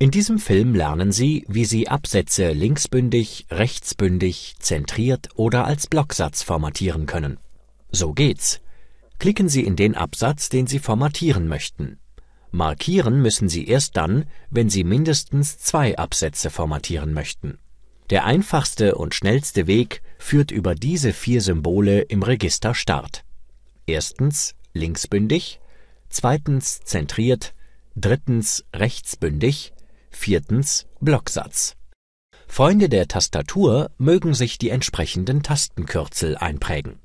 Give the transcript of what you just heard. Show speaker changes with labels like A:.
A: In diesem Film lernen Sie, wie Sie Absätze linksbündig, rechtsbündig, zentriert oder als Blocksatz formatieren können. So geht's. Klicken Sie in den Absatz, den Sie formatieren möchten. Markieren müssen Sie erst dann, wenn Sie mindestens zwei Absätze formatieren möchten. Der einfachste und schnellste Weg führt über diese vier Symbole im Register Start. Erstens linksbündig, zweitens zentriert, drittens rechtsbündig Viertens Blocksatz. Freunde der Tastatur mögen sich die
B: entsprechenden Tastenkürzel einprägen